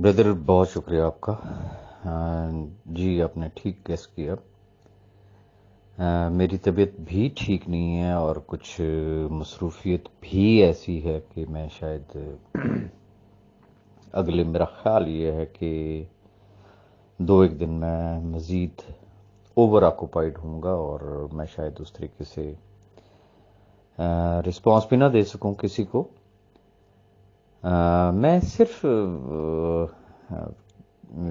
brother बहुत शुक्रिया आपका जी आपने ठीक कैस किया मेरी तबीयत भी ठीक नहीं है और कुछ मसरूफियत भी ऐसी है कि मैं शायद अगले मेरा ख्याल ये है कि दो एक दिन मैं मज़ीद ओवर ऑक्यूपाइड हूँगा और मैं शायद उस तरीके से रिस्पांस भी ना दे सकूँ किसी को मैं सिर्फ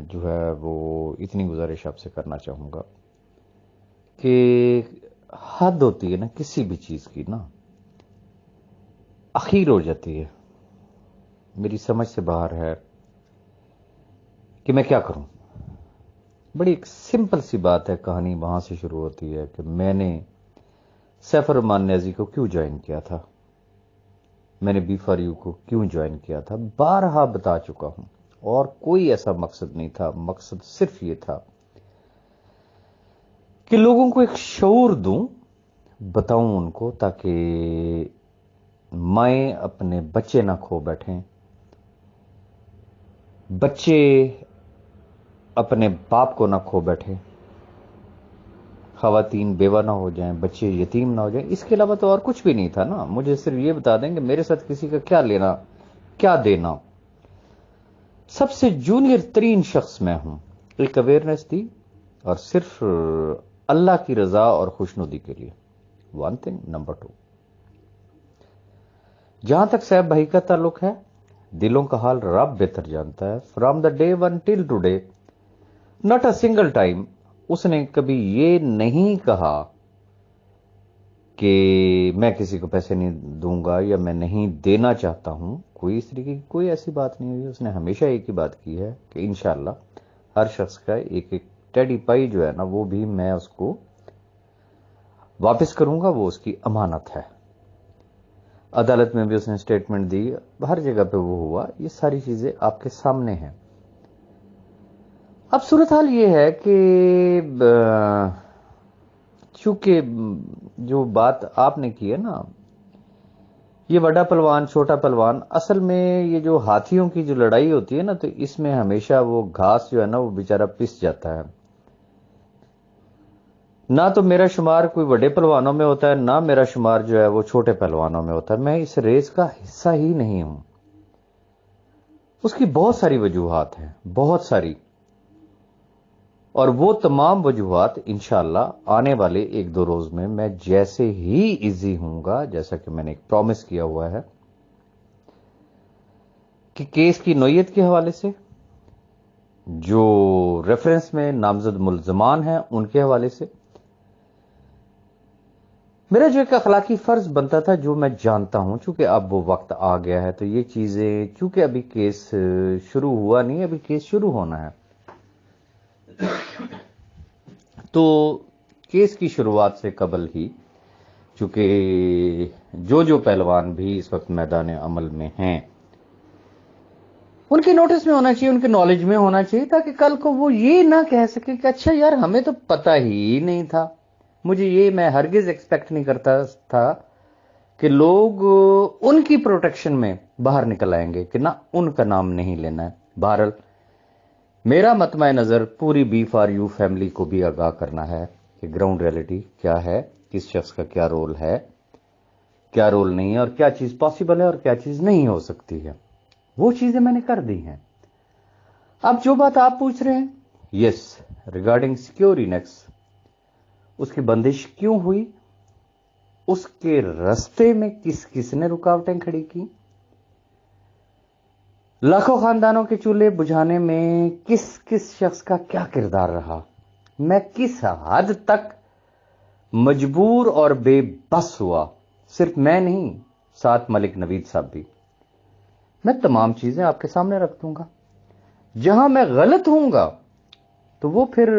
जो है वो इतनी गुजारिश आपसे करना चाहूँगा कि हद होती है ना किसी भी चीज़ की ना अखीर हो जाती है मेरी समझ से बाहर है कि मैं क्या करूं बड़ी एक सिंपल सी बात है कहानी वहां से शुरू होती है कि मैंने सैफर रमान नेजी को क्यों ज्वाइन किया था मैंने बी फॉर यू को क्यों ज्वाइन किया था बारहा बता चुका हूं और कोई ऐसा मकसद नहीं था मकसद सिर्फ ये था कि लोगों को एक शौर दूं बताऊं उनको ताकि मैं अपने बच्चे ना खो बैठें बच्चे अपने बाप को ना खो बैठे खातन बेवा ना हो जाएं बच्चे यतीम ना हो जाएं इसके अलावा तो और कुछ भी नहीं था ना मुझे सिर्फ ये बता दें कि मेरे साथ किसी का क्या लेना क्या देना सबसे जूनियर तरीन शख्स मैं हूं एक अवेयरनेस दी और सिर्फ अल्लाह की रजा और खुशनुदी के लिए वन थिंग नंबर टू जहां तक साहब भाई का ताल्लुक है दिलों का हाल रब बेहतर जानता है from the day one till today not a single time उसने कभी ये नहीं कहा कि मैं किसी को पैसे नहीं दूंगा या मैं नहीं देना चाहता हूं कोई इस तरीके की कोई ऐसी बात नहीं हुई उसने हमेशा एक ही बात की है कि इनशाला हर शख्स का एक एक टेडी पाई जो है ना वो भी मैं उसको वापस करूंगा वो उसकी अमानत है अदालत में भी उसने स्टेटमेंट दी हर जगह पे वो हुआ ये सारी चीजें आपके सामने हैं अब सूरत हाल ये है कि चूंकि जो बात आपने की है ना ये बड़ा पलवान छोटा पलवान असल में ये जो हाथियों की जो लड़ाई होती है ना तो इसमें हमेशा वो घास जो है ना वो बेचारा पिस जाता है ना तो मेरा शुमार कोई बड़े पहलवानों में होता है ना मेरा शुमार जो है वो छोटे पहलवानों में होता है मैं इस रेस का हिस्सा ही नहीं हूं उसकी बहुत सारी वजूहत हैं बहुत सारी और वो तमाम वजूहत इनशाला आने वाले एक दो रोज में मैं जैसे ही इजी हूंगा जैसा कि मैंने एक प्रॉमिस किया हुआ है कि केस की नोयत के हवाले से जो रेफरेंस में नामजद मुलजमान हैं उनके हवाले से मेरा जो एक अखलाकी फ़र्ज बनता था जो मैं जानता हूं चूंकि अब वो वक्त आ गया है तो ये चीज़ें चूंकि अभी केस शुरू हुआ नहीं अभी केस शुरू होना है तो केस की शुरुआत से कबल ही चूंकि जो जो पहलवान भी इस वक्त मैदान अमल में हैं उनके नोटिस में होना चाहिए उनके नॉलेज में होना चाहिए ताकि कल को वो ये ना कह सके कि अच्छा यार हमें तो पता ही नहीं था मुझे ये मैं हरगिज एक्सपेक्ट नहीं करता था कि लोग उनकी प्रोटेक्शन में बाहर निकल आएंगे कि ना उनका नाम नहीं लेना है बहरल मेरा मतम नज़र पूरी बी फॉर यू फैमिली को भी आगाह करना है कि ग्राउंड रियलिटी क्या है किस शख्स का क्या रोल है क्या रोल नहीं है और क्या चीज़ पॉसिबल है और क्या चीज़ नहीं हो सकती है वो चीज़ें मैंने कर दी हैं अब जो बात आप पूछ रहे हैं यस रिगार्डिंग सिक्योरी नेक्स उसकी बंदिश क्यों हुई उसके रस्ते में किस किसने रुकावटें खड़ी की लाखों खानदानों के चूल्हे बुझाने में किस किस शख्स का क्या किरदार रहा मैं किस हद तक मजबूर और बेबस हुआ सिर्फ मैं नहीं साथ मलिक नवीद साहब भी मैं तमाम चीजें आपके सामने रख दूंगा जहां मैं गलत हूंगा तो वो फिर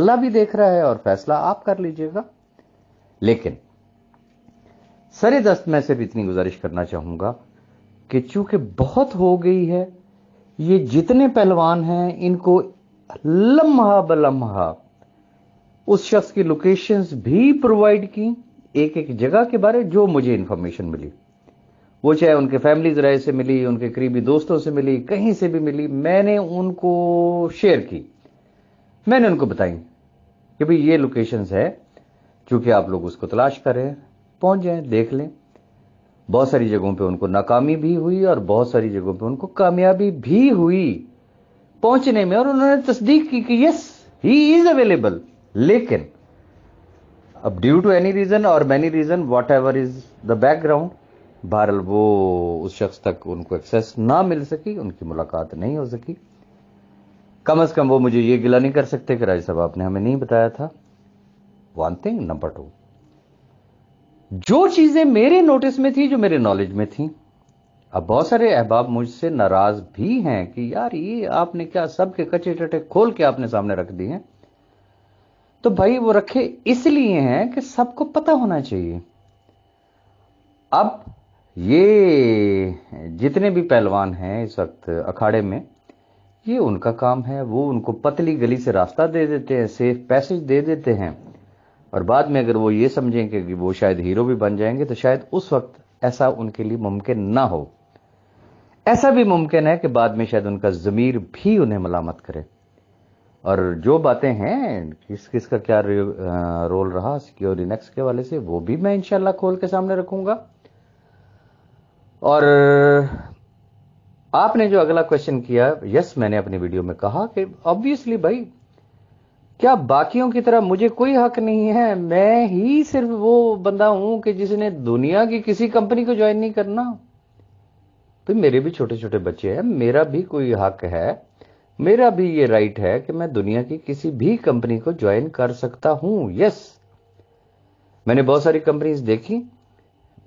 अल्लाह भी देख रहा है और फैसला आप कर लीजिएगा लेकिन सरे दस्त में सिर्फ इतनी गुजारिश करना चाहूंगा कि चूंकि बहुत हो गई है ये जितने पहलवान हैं इनको लम्हा बलम्हा उस शख्स की लोकेशंस भी प्रोवाइड की एक एक जगह के बारे जो मुझे इंफॉर्मेशन मिली वो चाहे उनके फैमिली जराए से मिली उनके करीबी दोस्तों से मिली कहीं से भी मिली मैंने उनको शेयर की मैंने उनको बताई कि भाई ये लोकेशंस है चूंकि आप लोग उसको तलाश करें पहुंच जाए देख लें बहुत सारी जगहों पे उनको नाकामी भी हुई और बहुत सारी जगहों पे उनको कामयाबी भी हुई पहुंचने में और उन्होंने तस्दीक की कि यस ही इज अवेलेबल लेकिन अब ड्यू टू एनी रीजन और many reason whatever is the background बहरल वो उस शख्स तक उनको एक्सेस ना मिल सकी उनकी मुलाकात नहीं हो सकी कम अज कम वो मुझे ये गिला नहीं कर सकते कि राज्यसभा साहब आपने हमें नहीं बताया था वन थिंग नंबर टू जो चीजें मेरे नोटिस में थी जो मेरे नॉलेज में थी अब बहुत सारे अहबाब मुझसे नाराज भी हैं कि यार ये आपने क्या सबके कचे टटे खोल के आपने सामने रख दिए हैं तो भाई वो रखे इसलिए हैं कि सबको पता होना चाहिए अब ये जितने भी पहलवान हैं इस वक्त अखाड़े में ये उनका काम है वो उनको पतली गली से रास्ता दे देते हैं सेफ पैसेज दे देते हैं और बाद में अगर वो ये समझें कि वो शायद हीरो भी बन जाएंगे तो शायद उस वक्त ऐसा उनके लिए मुमकिन ना हो ऐसा भी मुमकिन है कि बाद में शायद उनका ज़मीर भी उन्हें मलामत करे और जो बातें हैं किस किस का क्या रोल रहा सिक्योर इनेक्स के वाले से वो भी मैं इंशाला खोल के सामने रखूंगा और आपने जो अगला क्वेश्चन किया यस मैंने अपनी वीडियो में कहा कि ऑब्वियसली भाई क्या बाकियों की तरह मुझे कोई हक नहीं है मैं ही सिर्फ वो बंदा हूं कि जिसने दुनिया की किसी कंपनी को ज्वाइन नहीं करना तो मेरे भी छोटे छोटे बच्चे हैं मेरा भी कोई हक है मेरा भी ये राइट है कि मैं दुनिया की किसी भी कंपनी को ज्वाइन कर सकता हूं यस मैंने बहुत सारी कंपनीज देखी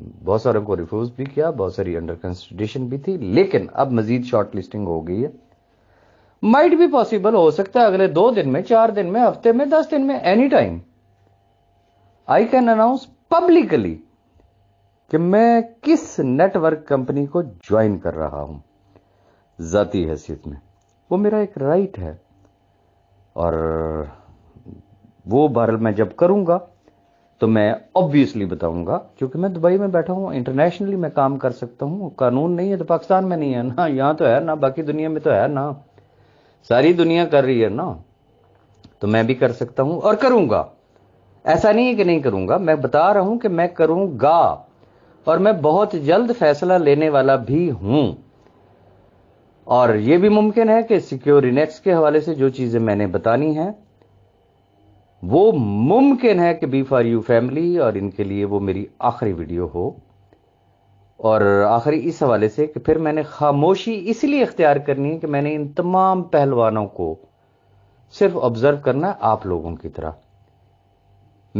बहुत सारों को रिफ्यूज भी किया बहुत सारी अंडर कंसिडरेशन भी थी लेकिन अब मजीद शॉर्ट लिस्टिंग हो गई है माइट भी पॉसिबल हो सकता है अगले दो दिन में चार दिन में हफ्ते में दस दिन में any time I can announce publicly कि मैं किस नेटवर्क कंपनी को ज्वाइन कर रहा हूं जाती हैसियत में वो मेरा एक राइट है और वो बहरल मैं जब करूंगा तो मैं ऑब्वियसली बताऊंगा क्योंकि मैं दुबई में बैठा हूं इंटरनेशनली मैं काम कर सकता हूं कानून नहीं है तो पाकिस्तान में नहीं है ना यहां तो है ना बाकी दुनिया में तो है ना सारी दुनिया कर रही है ना तो मैं भी कर सकता हूं और करूंगा ऐसा नहीं है कि नहीं करूंगा मैं बता रहा हूं कि मैं करूंगा और मैं बहुत जल्द फैसला लेने वाला भी हूं और यह भी मुमकिन है कि सिक्योरिनेक्स के हवाले से जो चीजें मैंने बतानी हैं वो मुमकिन है कि बी फॉर यू फैमिली और इनके लिए वो मेरी आखिरी वीडियो हो और आखिरी इस हवाले से कि फिर मैंने खामोशी इसलिए इख्तियार करनी है कि मैंने इन तमाम पहलवानों को सिर्फ ऑब्जर्व करना है आप लोगों की तरह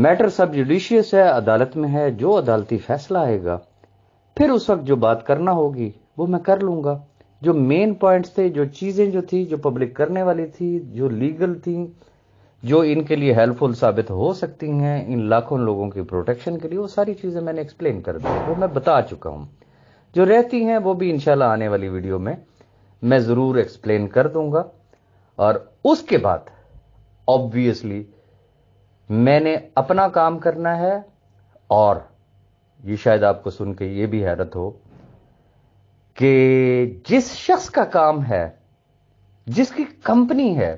मैटर सब जुडिशियस है अदालत में है जो अदालती फैसला आएगा फिर उस वक्त जो बात करना होगी वो मैं कर लूंगा जो मेन पॉइंट्स थे जो चीजें जो थी जो पब्लिक करने वाली थी जो लीगल थी जो इनके लिए हेल्पफुल साबित हो सकती हैं इन लाखों लोगों की प्रोटेक्शन के लिए वो सारी चीज़ें मैंने एक्सप्लेन कर दी वो मैं बता चुका हूँ जो रहती हैं वो भी इनशाला आने वाली वीडियो में मैं ज़रूर एक्सप्लेन कर दूंगा और उसके बाद ऑब्वियसली मैंने अपना काम करना है और ये शायद आपको सुन के ये भी हैरत हो कि जिस शख्स का काम है जिसकी कंपनी है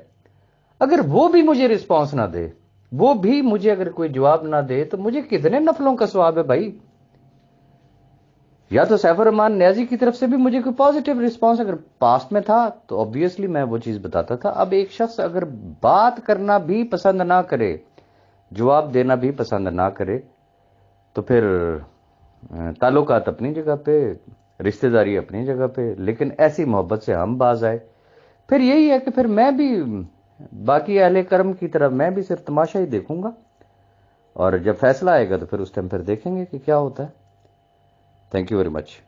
अगर वो भी मुझे रिस्पॉन्स ना दे वो भी मुझे अगर कोई जवाब ना दे तो मुझे कितने नफलों का स्वाब है भाई या तो सैफर रहमान न्याजी की तरफ से भी मुझे कोई पॉजिटिव रिस्पांस अगर पास्ट में था तो ऑब्वियसली मैं वो चीज बताता था अब एक शख्स अगर बात करना भी पसंद ना करे जवाब देना भी पसंद ना करे तो फिर ताल्लुकात अपनी जगह पे रिश्तेदारी अपनी जगह पे लेकिन ऐसी मोहब्बत से हम बाज आए फिर यही है कि फिर मैं भी बाकी अहले कर्म की तरफ मैं भी सिर्फ तमाशा ही देखूंगा और जब फैसला आएगा तो फिर उस टाइम फिर देखेंगे कि क्या होता है थैंक यू वेरी मच